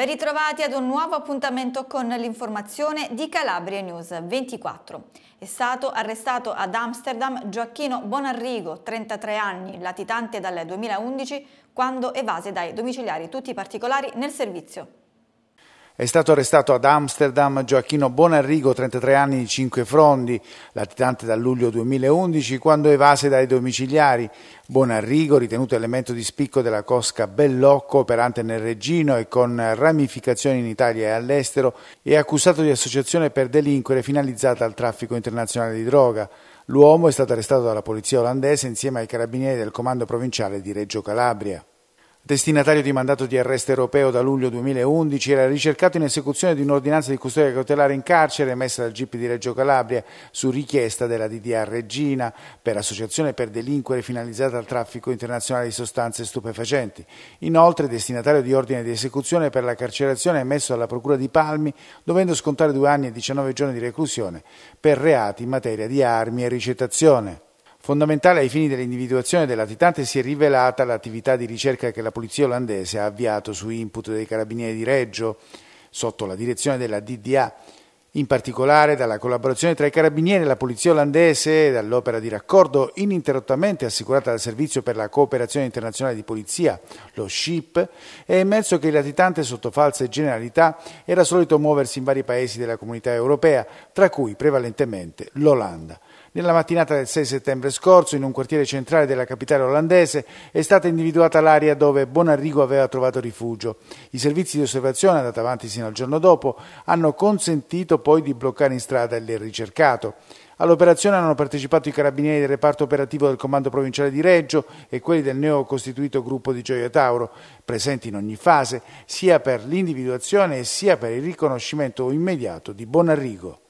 Ben ritrovati ad un nuovo appuntamento con l'informazione di Calabria News 24. È stato arrestato ad Amsterdam Gioacchino Bonarrigo, 33 anni, latitante dal 2011, quando evase dai domiciliari tutti i particolari nel servizio. È stato arrestato ad Amsterdam Gioacchino Bonarrigo, 33 anni di 5 frondi, latitante dal luglio 2011, quando evase dai domiciliari. Bonarrigo, ritenuto elemento di spicco della cosca Bellocco, operante nel Regino e con ramificazioni in Italia e all'estero, è accusato di associazione per delinquere finalizzata al traffico internazionale di droga. L'uomo è stato arrestato dalla polizia olandese insieme ai carabinieri del comando provinciale di Reggio Calabria. Destinatario di mandato di arresto europeo da luglio 2011, era ricercato in esecuzione di un'ordinanza di custodia cautelare in carcere emessa dal GIP di Reggio Calabria su richiesta della DDA Regina per associazione per delinquere finalizzata al traffico internazionale di sostanze stupefacenti. Inoltre, destinatario di ordine di esecuzione per la carcerazione emesso dalla Procura di Palmi, dovendo scontare due anni e 19 giorni di reclusione per reati in materia di armi e ricettazione. Fondamentale ai fini dell'individuazione del latitante si è rivelata l'attività di ricerca che la polizia olandese ha avviato su input dei carabinieri di Reggio, sotto la direzione della DDA, in particolare dalla collaborazione tra i carabinieri e la polizia olandese, e dall'opera di raccordo ininterrottamente assicurata dal Servizio per la Cooperazione Internazionale di Polizia, lo SHIP, è emerso che il latitante sotto false generalità era solito muoversi in vari paesi della comunità europea, tra cui prevalentemente l'Olanda. Nella mattinata del 6 settembre scorso, in un quartiere centrale della capitale olandese, è stata individuata l'area dove Bonarrigo aveva trovato rifugio. I servizi di osservazione, andati avanti sino al giorno dopo, hanno consentito poi di bloccare in strada il ricercato. All'operazione hanno partecipato i carabinieri del reparto operativo del Comando Provinciale di Reggio e quelli del neocostituito gruppo di Gioia Tauro, presenti in ogni fase, sia per l'individuazione sia per il riconoscimento immediato di Bonarrigo.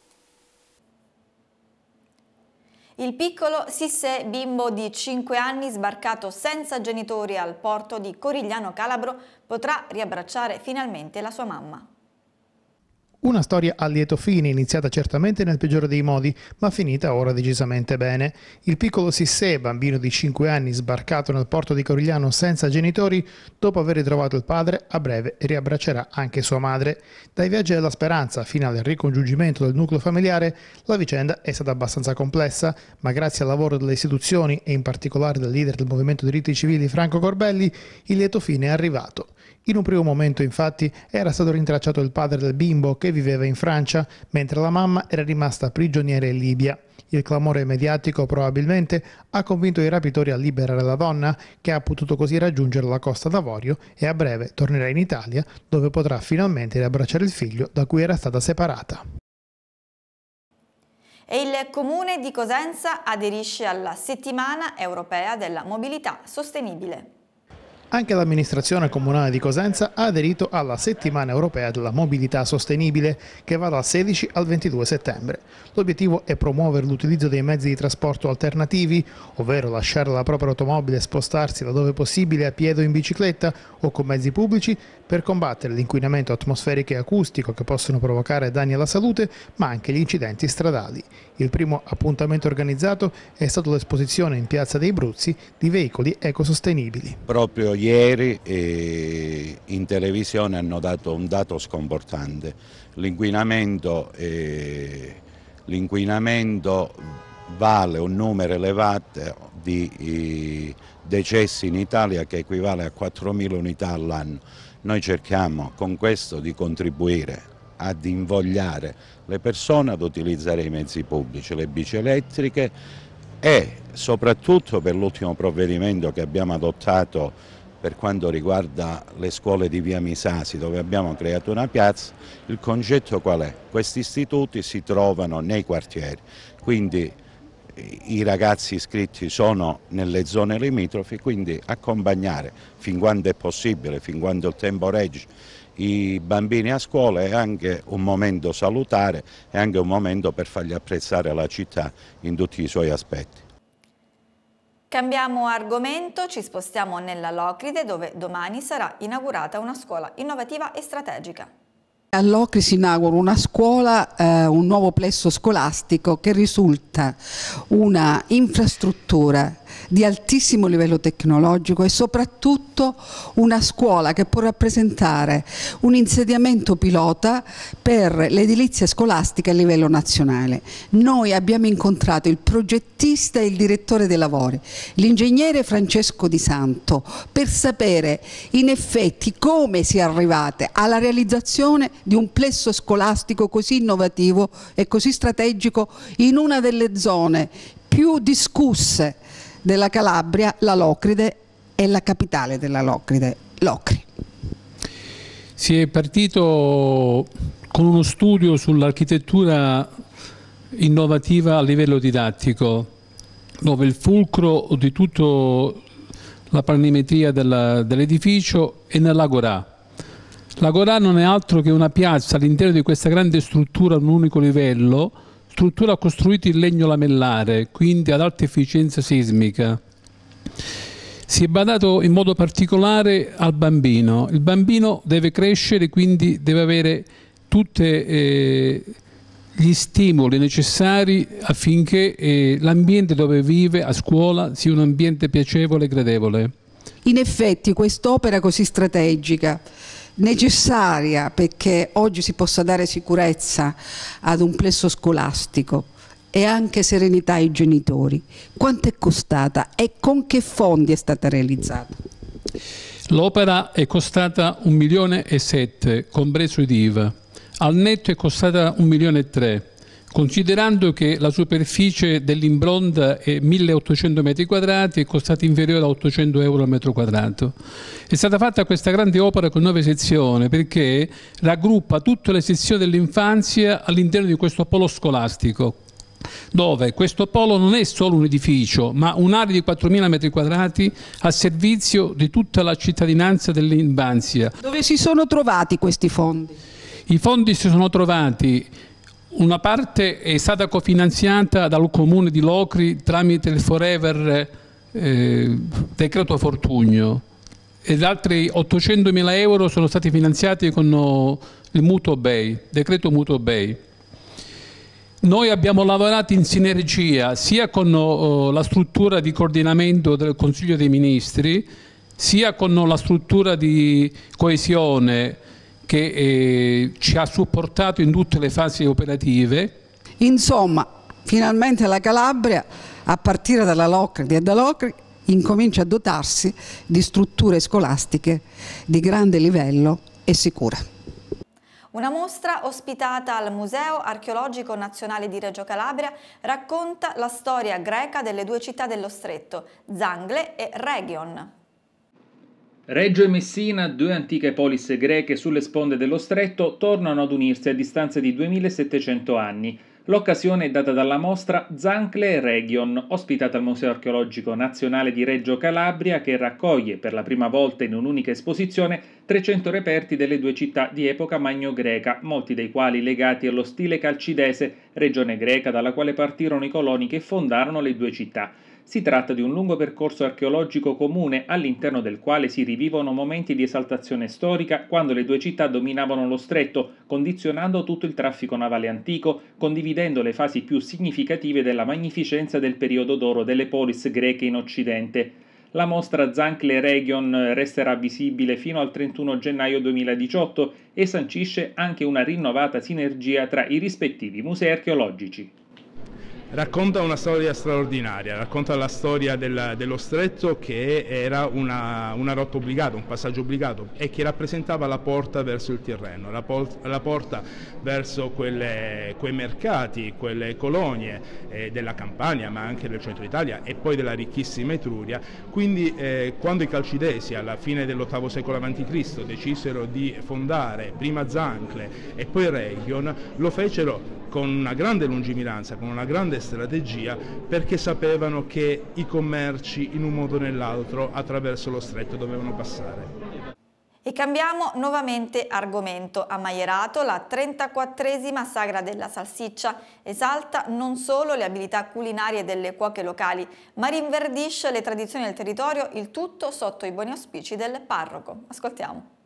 Il piccolo Sissè, bimbo di 5 anni sbarcato senza genitori al porto di Corigliano Calabro, potrà riabbracciare finalmente la sua mamma. Una storia a lieto fine, iniziata certamente nel peggiore dei modi, ma finita ora decisamente bene. Il piccolo Sissé, bambino di 5 anni sbarcato nel porto di Corigliano senza genitori, dopo aver ritrovato il padre, a breve riabbraccerà anche sua madre. Dai viaggi della speranza fino al ricongiungimento del nucleo familiare, la vicenda è stata abbastanza complessa, ma grazie al lavoro delle istituzioni e in particolare del leader del Movimento Diritti Civili Franco Corbelli, il lieto fine è arrivato. In un primo momento, infatti, era stato rintracciato il padre del bimbo che viveva in Francia, mentre la mamma era rimasta prigioniera in Libia. Il clamore mediatico probabilmente ha convinto i rapitori a liberare la donna, che ha potuto così raggiungere la costa d'Avorio e a breve tornerà in Italia, dove potrà finalmente riabbracciare il figlio da cui era stata separata. E il comune di Cosenza aderisce alla settimana europea della mobilità sostenibile. Anche l'amministrazione comunale di Cosenza ha aderito alla settimana europea della mobilità sostenibile che va dal 16 al 22 settembre. L'obiettivo è promuovere l'utilizzo dei mezzi di trasporto alternativi, ovvero lasciare la propria automobile e spostarsi laddove possibile a piedi o in bicicletta o con mezzi pubblici per combattere l'inquinamento atmosferico e acustico che possono provocare danni alla salute ma anche gli incidenti stradali. Il primo appuntamento organizzato è stato l'esposizione in piazza dei Bruzzi di veicoli ecosostenibili. Proprio ieri eh, in televisione hanno dato un dato sconfortante, l'inquinamento vale un numero elevato di decessi in Italia che equivale a 4.000 unità all'anno. Noi cerchiamo con questo di contribuire ad invogliare le persone ad utilizzare i mezzi pubblici, le bici elettriche e soprattutto per l'ultimo provvedimento che abbiamo adottato per quanto riguarda le scuole di via Misasi dove abbiamo creato una piazza, il concetto qual è? Questi istituti si trovano nei quartieri, quindi eh, i ragazzi iscritti sono nelle zone limitrofi, quindi accompagnare fin quando è possibile, fin quando il tempo regge, i bambini a scuola è anche un momento salutare, è anche un momento per fargli apprezzare la città in tutti i suoi aspetti. Cambiamo argomento, ci spostiamo nella Locride dove domani sarà inaugurata una scuola innovativa e strategica. A Locri si inaugura una scuola, eh, un nuovo plesso scolastico che risulta una infrastruttura di altissimo livello tecnologico e soprattutto una scuola che può rappresentare un insediamento pilota per l'edilizia scolastica a livello nazionale. Noi abbiamo incontrato il progettista e il direttore dei lavori, l'ingegnere Francesco Di Santo, per sapere in effetti come si è arrivate alla realizzazione di un plesso scolastico così innovativo e così strategico in una delle zone più discusse della Calabria, la Locride e la capitale della Locride, Locri. Si è partito con uno studio sull'architettura innovativa a livello didattico, dove il fulcro di tutta la planimetria dell'edificio dell è nell'Agorà. L'Agorà non è altro che una piazza all'interno di questa grande struttura ad un unico livello, struttura costruita in legno lamellare, quindi ad alta efficienza sismica. Si è badato in modo particolare al bambino. Il bambino deve crescere, quindi deve avere tutti eh, gli stimoli necessari affinché eh, l'ambiente dove vive, a scuola, sia un ambiente piacevole e gradevole. In effetti quest'opera così strategica necessaria perché oggi si possa dare sicurezza ad un plesso scolastico e anche serenità ai genitori. Quanto è costata e con che fondi è stata realizzata? L'opera è costata 1 milione e 7, compreso ed IVA. Al netto è costata 1 milione e 3. Considerando che la superficie dell'imbronda è 1800 metri quadrati e costata inferiore a 800 euro al metro quadrato, è stata fatta questa grande opera con nove sezioni perché raggruppa tutte le sezioni dell'infanzia all'interno di questo polo scolastico, dove questo polo non è solo un edificio, ma un'area di 4.000 metri quadrati a servizio di tutta la cittadinanza dell'infanzia. Dove si sono trovati questi fondi? I fondi si sono trovati una parte è stata cofinanziata dal comune di Locri tramite il Forever eh, Decreto Fortugno ed altri 800.000 euro sono stati finanziati con eh, il Mutuo Bay, Decreto Mutuo Bay. Noi abbiamo lavorato in sinergia sia con eh, la struttura di coordinamento del Consiglio dei Ministri, sia con la struttura di coesione, che eh, ci ha supportato in tutte le fasi operative. Insomma, finalmente la Calabria, a partire dalla Locri e da Locri, incomincia a dotarsi di strutture scolastiche di grande livello e sicure. Una mostra ospitata al Museo Archeologico Nazionale di Reggio Calabria racconta la storia greca delle due città dello stretto, Zangle e Region. Reggio e Messina, due antiche polis greche sulle sponde dello stretto, tornano ad unirsi a distanza di 2700 anni. L'occasione è data dalla mostra Zancle e Region, ospitata al Museo Archeologico Nazionale di Reggio Calabria, che raccoglie per la prima volta in un'unica esposizione 300 reperti delle due città di epoca magno-greca, molti dei quali legati allo stile calcidese, regione greca dalla quale partirono i coloni che fondarono le due città. Si tratta di un lungo percorso archeologico comune all'interno del quale si rivivono momenti di esaltazione storica quando le due città dominavano lo stretto, condizionando tutto il traffico navale antico, condividendo le fasi più significative della magnificenza del periodo d'oro delle polis greche in Occidente. La mostra Zancle Region resterà visibile fino al 31 gennaio 2018 e sancisce anche una rinnovata sinergia tra i rispettivi musei archeologici. Racconta una storia straordinaria, racconta la storia del, dello stretto che era una, una, rotta obbligata, un passaggio obbligato e che rappresentava la porta verso il Tirreno, la, por- la porta verso quelle, quei mercati, quelle colonie eh, della Campania ma anche del centro Italia e poi della ricchissima Etruria. Quindi eh, quando i calcidesi alla fine dell'VIII secolo a.C. decisero di fondare prima Zancle e poi Region, lo fecero con una grande lungimiranza, con una grande strategia perché sapevano che i commerci in un modo o nell'altro attraverso lo stretto dovevano passare. E cambiamo nuovamente argomento. A Maierato la 34esima sagra della salsiccia esalta non solo le abilità culinarie delle cuoche locali, ma rinverdisce le tradizioni del territorio, il tutto sotto i buoni auspici del parroco. Ascoltiamo.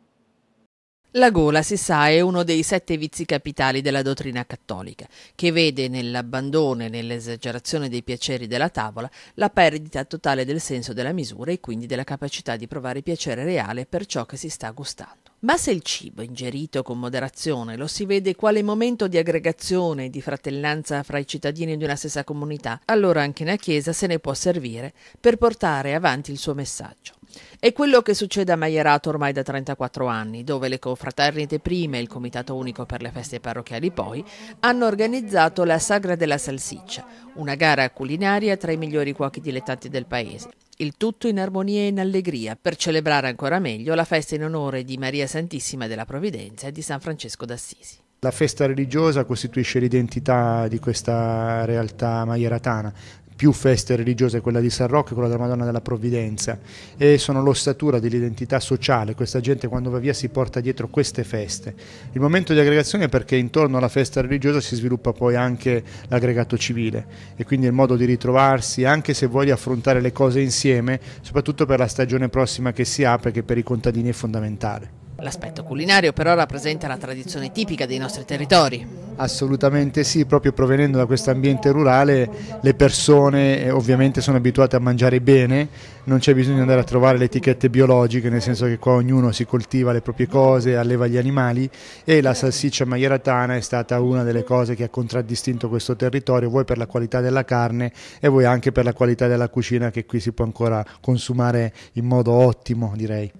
La gola, si sa, è uno dei sette vizi capitali della dottrina cattolica, che vede nell'abbandono e nell'esagerazione dei piaceri della tavola la perdita totale del senso della misura e quindi della capacità di provare piacere reale per ciò che si sta gustando. Ma se il cibo ingerito con moderazione lo si vede quale momento di aggregazione e di fratellanza fra i cittadini di una stessa comunità, allora anche una Chiesa se ne può servire per portare avanti il suo messaggio. È quello che succede a Maierato ormai da 34 anni, dove le confraternite prime e il Comitato Unico per le Feste Parrocchiali poi hanno organizzato la Sagra della Salsiccia, una gara culinaria tra i migliori cuochi dilettanti del paese. Il tutto in armonia e in allegria per celebrare ancora meglio la festa in onore di Maria Santissima della Provvidenza e di San Francesco d'Assisi. La festa religiosa costituisce l'identità di questa realtà maieratana, più feste religiose, quella di San Rocco e quella della Madonna della Provvidenza, e sono l'ossatura dell'identità sociale, questa gente quando va via si porta dietro queste feste. Il momento di aggregazione è perché intorno alla festa religiosa si sviluppa poi anche l'aggregato civile e quindi il modo di ritrovarsi, anche se vuoi affrontare le cose insieme, soprattutto per la stagione prossima che si apre, che per i contadini è fondamentale. L'aspetto culinario però rappresenta la tradizione tipica dei nostri territori. Assolutamente sì, proprio provenendo da questo ambiente rurale le persone eh, ovviamente sono abituate a mangiare bene, non c'è bisogno di andare a trovare le etichette biologiche, nel senso che qua ognuno si coltiva le proprie cose, alleva gli animali e la salsiccia maieratana è stata una delle cose che ha contraddistinto questo territorio, vuoi per la qualità della carne e vuoi anche per la qualità della cucina che qui si può ancora consumare in modo ottimo direi.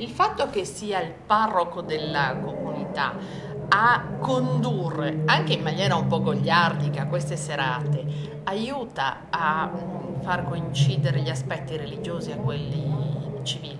Il fatto che sia il parroco della comunità a condurre anche in maniera un po' gogliardica queste serate aiuta a far coincidere gli aspetti religiosi a quelli civili.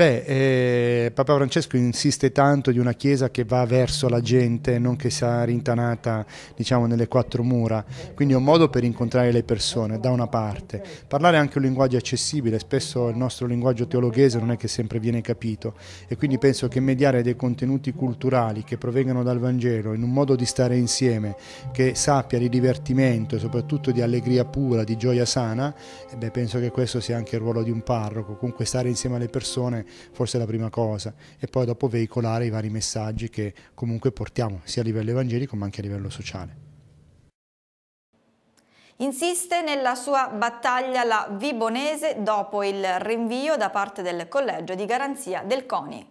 Beh, eh, Papa Francesco insiste tanto di una chiesa che va verso la gente, non che sia rintanata diciamo, nelle quattro mura, quindi è un modo per incontrare le persone, da una parte. Parlare anche un linguaggio accessibile, spesso il nostro linguaggio teologhese non è che sempre viene capito e quindi penso che mediare dei contenuti culturali che provengano dal Vangelo in un modo di stare insieme, che sappia di divertimento e soprattutto di allegria pura, di gioia sana, eh beh, penso che questo sia anche il ruolo di un parroco, comunque stare insieme alle persone forse è la prima cosa, e poi dopo veicolare i vari messaggi che comunque portiamo sia a livello evangelico ma anche a livello sociale. Insiste nella sua battaglia la Vibonese dopo il rinvio da parte del Collegio di Garanzia del CONI.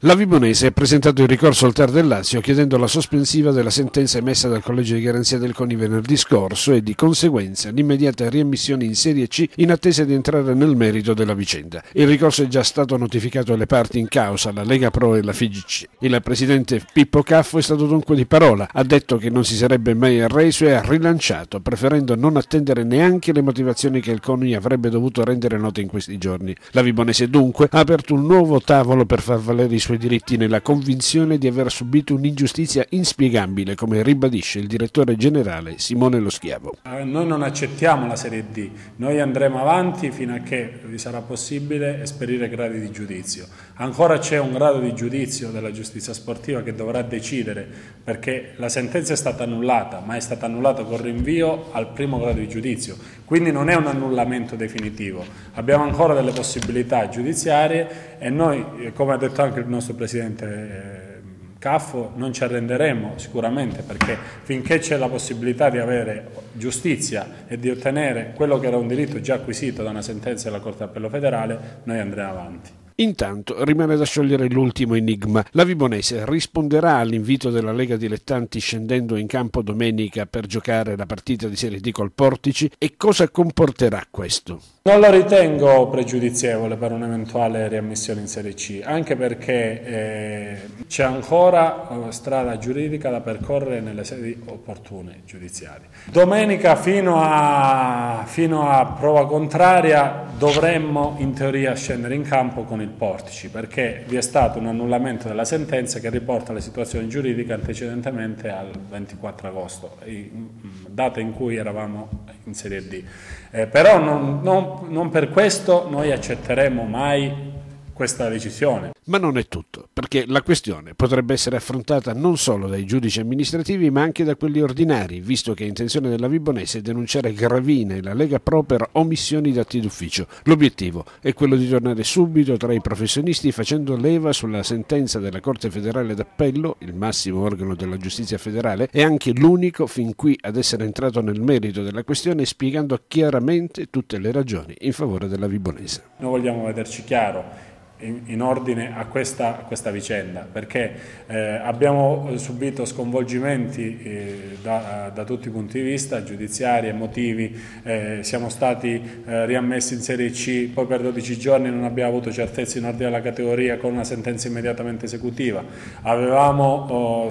La Vibonese ha presentato il ricorso al TAR del Lazio chiedendo la sospensiva della sentenza emessa dal Collegio di Garanzia del CONI venerdì scorso e di conseguenza l'immediata riammissione in Serie C in attesa di entrare nel merito della vicenda. Il ricorso è già stato notificato alle parti in causa, la Lega Pro e la FIGC. Il presidente Pippo Caffo è stato dunque di parola, ha detto che non si sarebbe mai arreso e ha rilanciato, preferendo non attendere neanche le motivazioni che il CONI avrebbe dovuto rendere note in questi giorni. La Vibonese dunque ha aperto un nuovo tavolo per far valere i suoi diritti nella convinzione di aver subito un'ingiustizia inspiegabile, come ribadisce il direttore generale Simone Lo Schiavo. Eh, noi non accettiamo la Serie D, noi andremo avanti fino a che vi sarà possibile esperire gradi di giudizio. Ancora c'è un grado di giudizio della giustizia sportiva che dovrà decidere perché la sentenza è stata annullata, ma è stata annullata con rinvio al primo grado di giudizio, quindi non è un annullamento definitivo. Abbiamo ancora delle possibilità giudiziarie e noi, eh, come ha detto anche il nostro Presidente eh, Caffo, non ci arrenderemo sicuramente perché finché c'è la possibilità di avere giustizia e di ottenere quello che era un diritto già acquisito da una sentenza della Corte Appello Federale, noi andremo avanti. Intanto rimane da sciogliere l'ultimo enigma. La Vibonese risponderà all'invito della Lega Dilettanti scendendo in campo domenica per giocare la partita di Serie D col Portici e cosa comporterà questo? Non lo ritengo pregiudizievole per un'eventuale riammissione in Serie C, anche perché eh, c'è ancora eh, strada giuridica da percorrere nelle sedi opportune giudiziarie. Domenica fino a, fino a prova contraria dovremmo in teoria scendere in campo con il il portici perché vi è stato un annullamento della sentenza che riporta la situazione giuridica antecedentemente al 24 agosto, mm, data in cui eravamo in Serie D. Eh, però non, non, non per questo noi accetteremo mai questa decisione. Ma non è tutto, perché la questione potrebbe essere affrontata non solo dai giudici amministrativi ma anche da quelli ordinari, visto che è intenzione della Vibonese denunciare Gravina e la Lega Pro per omissioni d'atti d'ufficio. L'obiettivo è quello di tornare subito tra i professionisti facendo leva sulla sentenza della Corte federale d'appello, il massimo organo della giustizia federale, e anche l'unico fin qui ad essere entrato nel merito della questione spiegando chiaramente tutte le ragioni in favore della Vibonese. Noi vogliamo vederci chiaro in, in ordine a questa, a questa, vicenda, perché eh, abbiamo subito sconvolgimenti eh, da, da, tutti i punti di vista, giudiziari, emotivi, eh, siamo stati eh, riammessi in Serie C, poi per 12 giorni non abbiamo avuto certezze in ordine alla categoria con una sentenza immediatamente esecutiva, avevamo oh,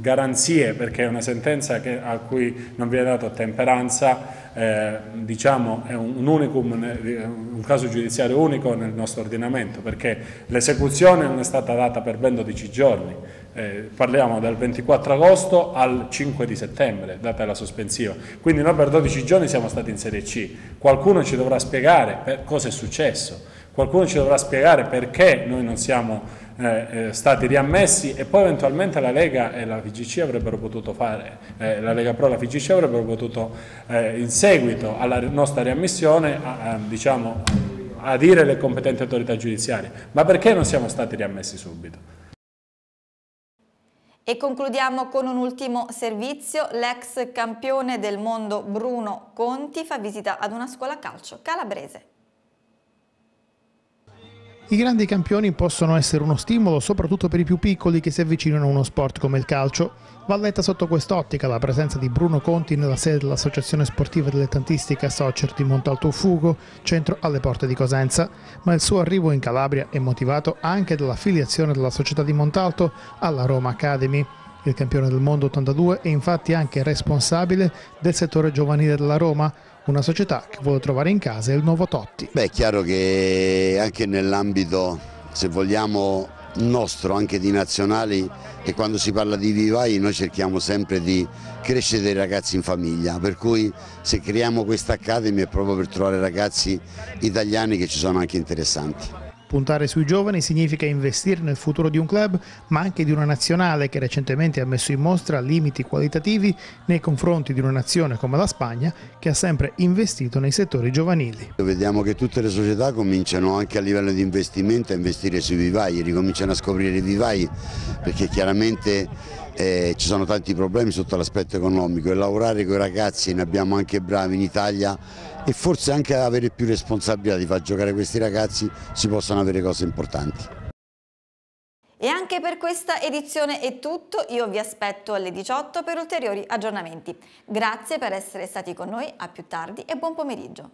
garanzie perché è una sentenza che, a cui non viene data temperanza, eh, diciamo, è un, unicum, un caso giudiziario unico nel nostro ordinamento, perché l'esecuzione non è stata data per ben 12 giorni, eh, parliamo dal 24 agosto al 5 di settembre, data la sospensiva. Quindi noi per 12 giorni siamo stati in Serie C. Qualcuno ci dovrà spiegare cosa è successo, qualcuno ci dovrà spiegare perché noi non siamo eh, eh, stati riammessi e poi eventualmente la Lega e la VGC avrebbero potuto fare, eh, la Lega Pro e la VGC avrebbero potuto eh, in seguito alla nostra riammissione a, a, diciamo, a dire le competenti autorità giudiziarie, ma perché non siamo stati riammessi subito? E concludiamo con un ultimo servizio. L'ex campione del mondo Bruno Conti fa visita ad una scuola calcio calabrese. I grandi campioni possono essere uno stimolo soprattutto per i più piccoli che si avvicinano a uno sport come il calcio. Valletta sotto quest'ottica la presenza di Bruno Conti nella sede dell'Associazione Sportiva Dilettantistica Soccer di Montalto Fugo, centro alle porte di Cosenza, ma il suo arrivo in Calabria è motivato anche dall'affiliazione della società di Montalto alla Roma Academy. Il campione del mondo 82 è infatti anche responsabile del settore giovanile della Roma, una società che vuole trovare in casa il nuovo Totti. Beh è chiaro che anche nell'ambito, se vogliamo, nostro, anche di nazionali, e quando si parla di vivai noi cerchiamo sempre di crescere dei ragazzi in famiglia, per cui se creiamo questa Academy è proprio per trovare ragazzi italiani che ci sono anche interessanti. Puntare sui giovani significa investire nel futuro di un club, ma anche di una nazionale che recentemente ha messo in mostra limiti qualitativi nei confronti di una nazione come la Spagna che ha sempre investito nei settori giovanili. Vediamo che tutte le società cominciano anche a livello di investimento a investire sui vivai, ricominciano a scoprire i vivai perché chiaramente eh, ci sono tanti problemi sotto l'aspetto economico e lavorare con i ragazzi, ne abbiamo anche bravi in Italia e forse anche avere più responsabilità di far giocare questi ragazzi si possono avere cose importanti. E anche per questa edizione è tutto, io vi aspetto alle 18 per ulteriori aggiornamenti. Grazie per essere stati con noi, a più tardi e buon pomeriggio.